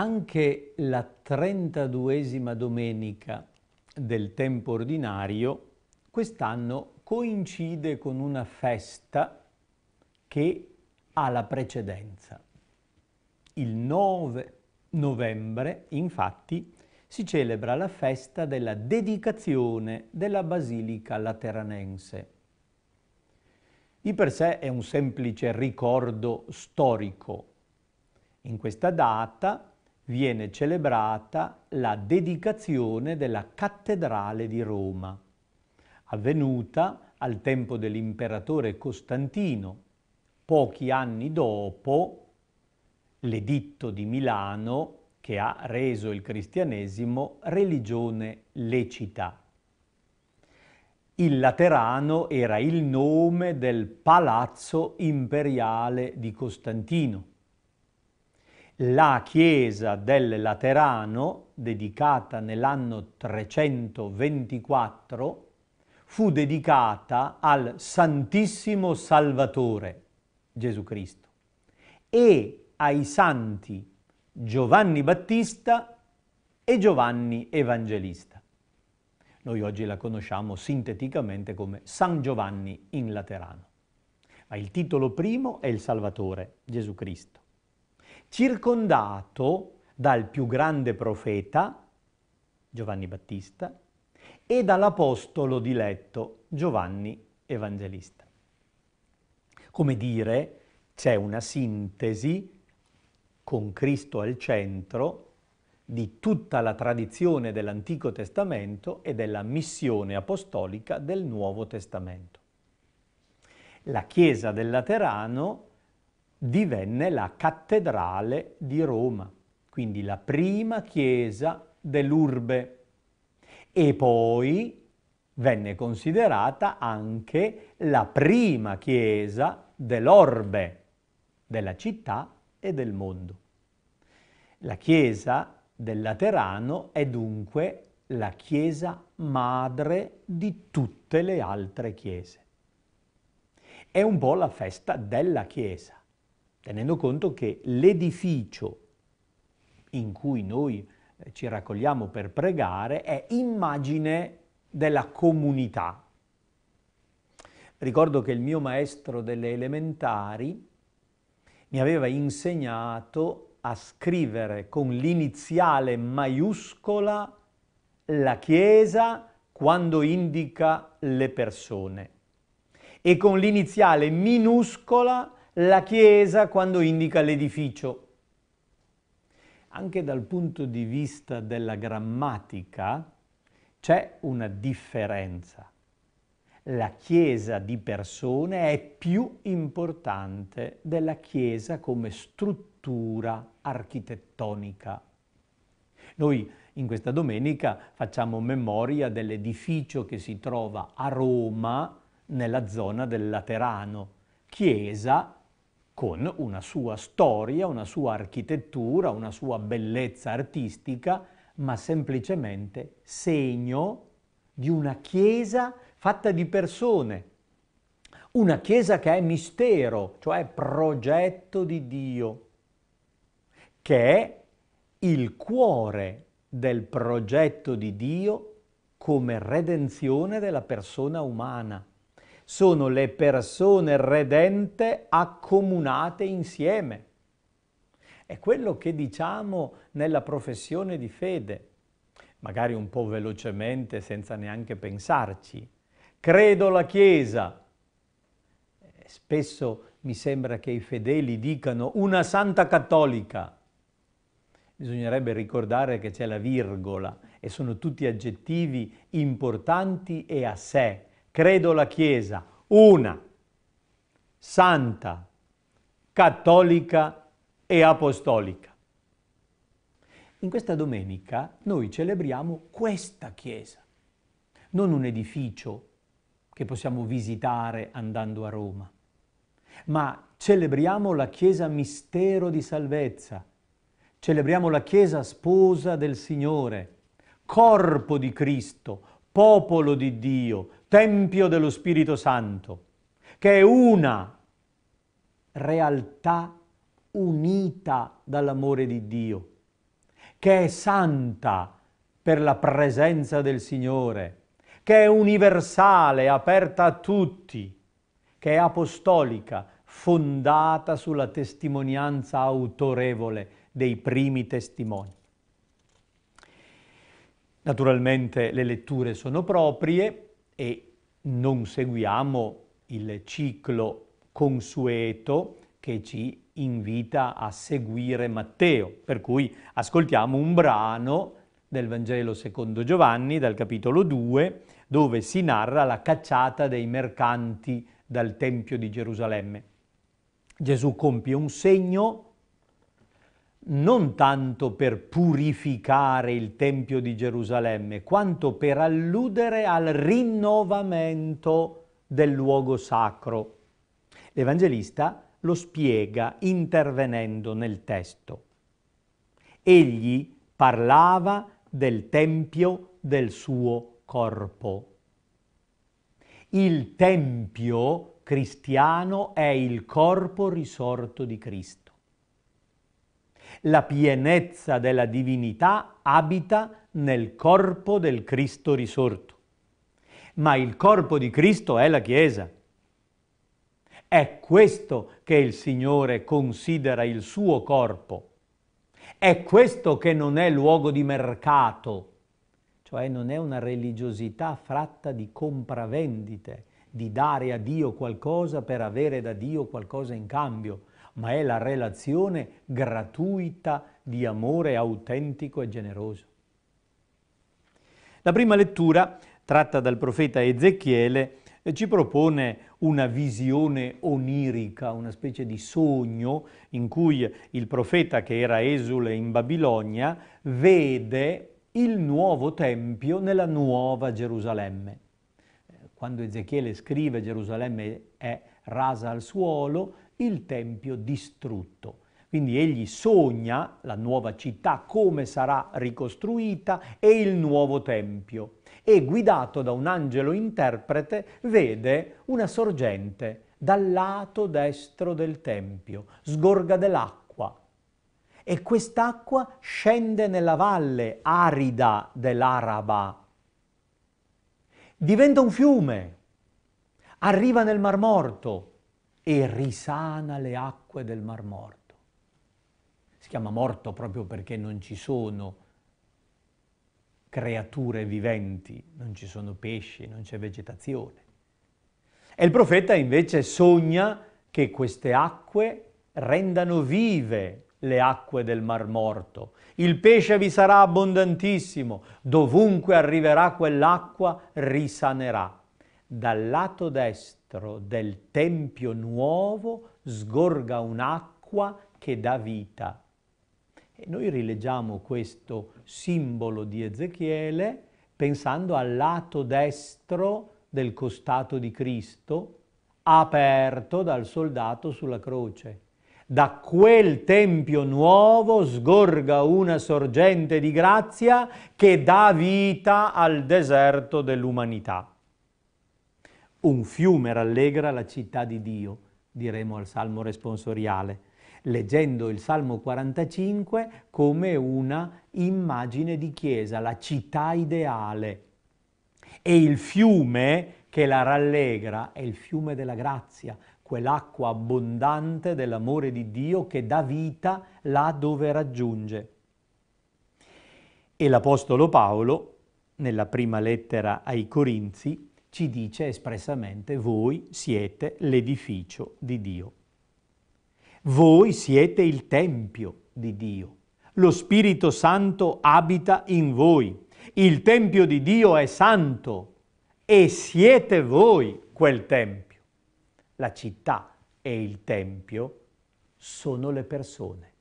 Anche la 32esima domenica del tempo ordinario quest'anno coincide con una festa che ha la precedenza. Il 9 novembre, infatti, si celebra la festa della dedicazione della Basilica Lateranense. Di per sé è un semplice ricordo storico. In questa data viene celebrata la dedicazione della cattedrale di Roma, avvenuta al tempo dell'imperatore Costantino. Pochi anni dopo l'editto di Milano che ha reso il cristianesimo religione lecita. Il Laterano era il nome del palazzo imperiale di Costantino la chiesa del Laterano, dedicata nell'anno 324, fu dedicata al Santissimo Salvatore, Gesù Cristo, e ai santi Giovanni Battista e Giovanni Evangelista. Noi oggi la conosciamo sinteticamente come San Giovanni in Laterano, ma il titolo primo è il Salvatore, Gesù Cristo circondato dal più grande profeta, Giovanni Battista, e dall'apostolo diletto, Giovanni Evangelista. Come dire, c'è una sintesi con Cristo al centro di tutta la tradizione dell'Antico Testamento e della missione apostolica del Nuovo Testamento. La Chiesa del Laterano divenne la cattedrale di Roma, quindi la prima chiesa dell'urbe e poi venne considerata anche la prima chiesa dell'orbe, della città e del mondo. La chiesa del Laterano è dunque la chiesa madre di tutte le altre chiese. È un po' la festa della chiesa tenendo conto che l'edificio in cui noi eh, ci raccogliamo per pregare è immagine della comunità. Ricordo che il mio maestro delle elementari mi aveva insegnato a scrivere con l'iniziale maiuscola la Chiesa quando indica le persone e con l'iniziale minuscola la la Chiesa quando indica l'edificio. Anche dal punto di vista della grammatica c'è una differenza. La Chiesa di persone è più importante della Chiesa come struttura architettonica. Noi in questa domenica facciamo memoria dell'edificio che si trova a Roma nella zona del Laterano, chiesa con una sua storia, una sua architettura, una sua bellezza artistica, ma semplicemente segno di una chiesa fatta di persone, una chiesa che è mistero, cioè progetto di Dio, che è il cuore del progetto di Dio come redenzione della persona umana sono le persone redente accomunate insieme. È quello che diciamo nella professione di fede, magari un po' velocemente senza neanche pensarci. Credo la Chiesa. Eh, spesso mi sembra che i fedeli dicano una santa cattolica. Bisognerebbe ricordare che c'è la virgola e sono tutti aggettivi importanti e a sé credo la Chiesa una, santa, cattolica e apostolica. In questa domenica noi celebriamo questa Chiesa, non un edificio che possiamo visitare andando a Roma, ma celebriamo la Chiesa mistero di salvezza, celebriamo la Chiesa sposa del Signore, corpo di Cristo, popolo di Dio, tempio dello Spirito Santo, che è una realtà unita dall'amore di Dio, che è santa per la presenza del Signore, che è universale, aperta a tutti, che è apostolica, fondata sulla testimonianza autorevole dei primi testimoni. Naturalmente le letture sono proprie e non seguiamo il ciclo consueto che ci invita a seguire Matteo, per cui ascoltiamo un brano del Vangelo secondo Giovanni, dal capitolo 2, dove si narra la cacciata dei mercanti dal Tempio di Gerusalemme. Gesù compie un segno non tanto per purificare il Tempio di Gerusalemme, quanto per alludere al rinnovamento del luogo sacro. L'Evangelista lo spiega intervenendo nel testo. Egli parlava del Tempio del suo corpo. Il Tempio cristiano è il corpo risorto di Cristo. La pienezza della divinità abita nel corpo del Cristo risorto. Ma il corpo di Cristo è la Chiesa. È questo che il Signore considera il suo corpo. È questo che non è luogo di mercato, cioè non è una religiosità fratta di compravendite, di dare a Dio qualcosa per avere da Dio qualcosa in cambio ma è la relazione gratuita di amore autentico e generoso. La prima lettura, tratta dal profeta Ezechiele, eh, ci propone una visione onirica, una specie di sogno in cui il profeta che era esule in Babilonia vede il nuovo Tempio nella nuova Gerusalemme. Eh, quando Ezechiele scrive Gerusalemme è rasa al suolo, il Tempio distrutto. Quindi egli sogna la nuova città, come sarà ricostruita e il nuovo Tempio. E guidato da un angelo interprete vede una sorgente dal lato destro del Tempio, sgorga dell'acqua. E quest'acqua scende nella valle arida dell'Araba. Diventa un fiume, arriva nel Mar Morto, e risana le acque del Mar Morto. Si chiama morto proprio perché non ci sono creature viventi, non ci sono pesci, non c'è vegetazione. E il profeta invece sogna che queste acque rendano vive le acque del Mar Morto. Il pesce vi sarà abbondantissimo, dovunque arriverà quell'acqua risanerà. Dal lato destro dentro del Tempio nuovo sgorga un'acqua che dà vita. E noi rileggiamo questo simbolo di Ezechiele pensando al lato destro del costato di Cristo aperto dal soldato sulla croce. Da quel tempio nuovo sgorga una sorgente di grazia che dà vita al deserto dell'umanità. Un fiume rallegra la città di Dio, diremo al Salmo responsoriale, leggendo il Salmo 45 come una immagine di chiesa, la città ideale. E il fiume che la rallegra è il fiume della grazia, quell'acqua abbondante dell'amore di Dio che dà vita là dove raggiunge. E l'Apostolo Paolo, nella prima lettera ai Corinzi, ci dice espressamente voi siete l'edificio di Dio. Voi siete il Tempio di Dio. Lo Spirito Santo abita in voi. Il Tempio di Dio è santo e siete voi quel Tempio. La città e il Tempio sono le persone.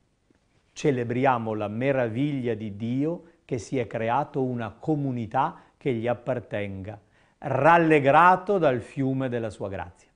Celebriamo la meraviglia di Dio che si è creato una comunità che gli appartenga rallegrato dal fiume della sua grazia.